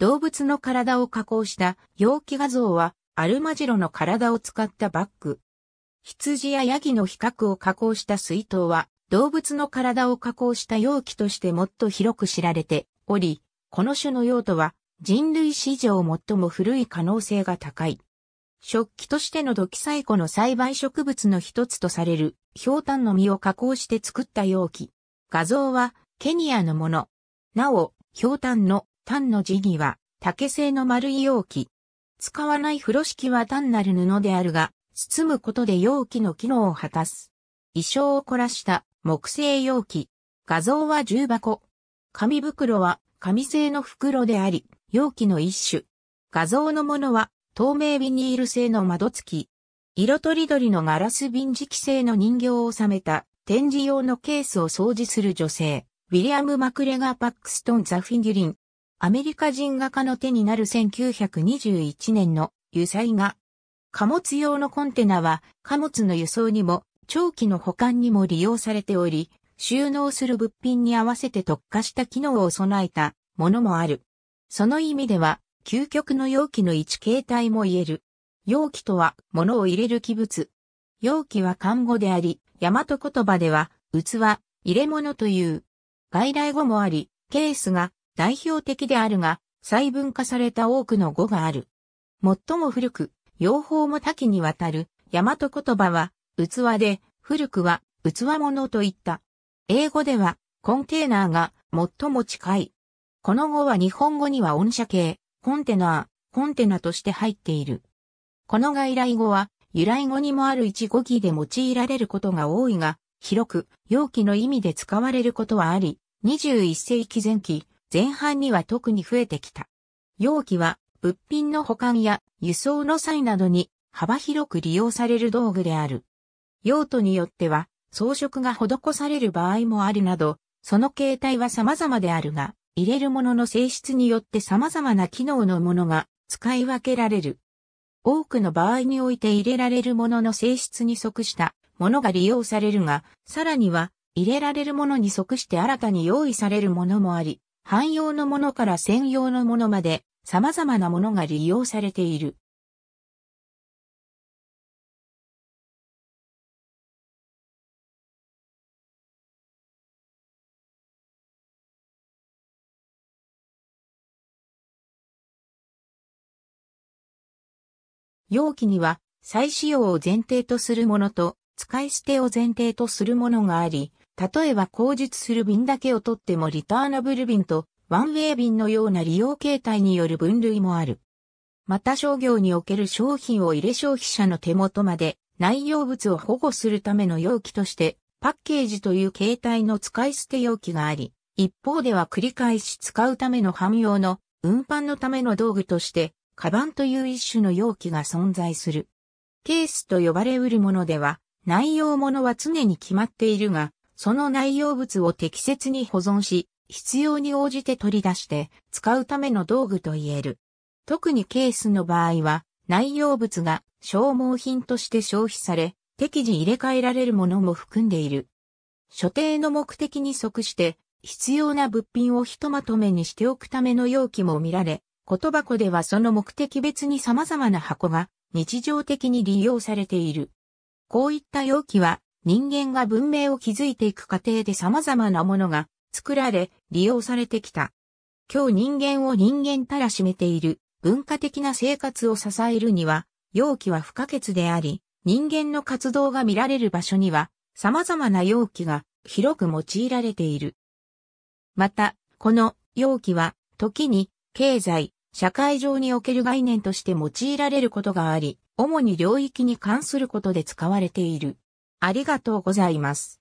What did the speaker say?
動物の体を加工した容器画像はアルマジロの体を使ったバッグ。羊やヤギの比較を加工した水筒は動物の体を加工した容器としてもっと広く知られており、この種の用途は人類史上最も古い可能性が高い。食器としての土器最古の栽培植物の一つとされる、氷炭の実を加工して作った容器。画像はケニアのもの。なお、氷炭の単の字には竹製の丸い容器。使わない風呂敷は単なる布であるが、包むことで容器の機能を果たす。衣装を凝らした木製容器。画像は重箱。紙袋は紙製の袋であり、容器の一種。画像のものは透明ビニール製の窓付き。色とりどりのガラス瓶磁器製の人形を収めた展示用のケースを掃除する女性。ウィリアム・マクレガー・パックストン・ザ・フィギュリン。アメリカ人画家の手になる1921年の油彩画。貨物用のコンテナは貨物の輸送にも長期の保管にも利用されており、収納する物品に合わせて特化した機能を備えたものもある。その意味では、究極の容器の一形態も言える。容器とは、物を入れる器物。容器は漢語であり、大和言葉では、器、入れ物という。外来語もあり、ケースが代表的であるが、細分化された多くの語がある。最も古く、用法も多岐にわたる、大和言葉は、器で、古くは、器物といった。英語では、コンテーナーが、最も近い。この語は日本語には音社系、コンテナー、コンテナとして入っている。この外来語は、由来語にもある一語義で用いられることが多いが、広く、容器の意味で使われることはあり、21世紀前期、前半には特に増えてきた。容器は物品の保管や輸送の際などに幅広く利用される道具である。用途によっては装飾が施される場合もあるなど、その形態は様々であるが、入れるものの性質によって様々な機能のものが使い分けられる。多くの場合において入れられるものの性質に即したものが利用されるが、さらには入れられるものに即して新たに用意されるものもあり、汎用のものから専用のものまで様々なものが利用されている。容器には再使用を前提とするものと使い捨てを前提とするものがあり、例えば口述する便だけを取ってもリターナブル便とワンウェイ便のような利用形態による分類もある。また商業における商品を入れ消費者の手元まで内容物を保護するための容器としてパッケージという形態の使い捨て容器があり、一方では繰り返し使うための汎用の運搬のための道具としてカバンという一種の容器が存在する。ケースと呼ばれうるものでは内容物は常に決まっているが、その内容物を適切に保存し、必要に応じて取り出して使うための道具と言える。特にケースの場合は、内容物が消耗品として消費され、適時入れ替えられるものも含んでいる。所定の目的に即して、必要な物品をひとまとめにしておくための容器も見られ、言箱ではその目的別に様々な箱が日常的に利用されている。こういった容器は人間が文明を築いていく過程で様々なものが作られ、利用されてきた。今日人間を人間たらしめている文化的な生活を支えるには、容器は不可欠であり、人間の活動が見られる場所には、様々な容器が広く用いられている。また、この容器は、時に経済、社会上における概念として用いられることがあり、主に領域に関することで使われている。ありがとうございます。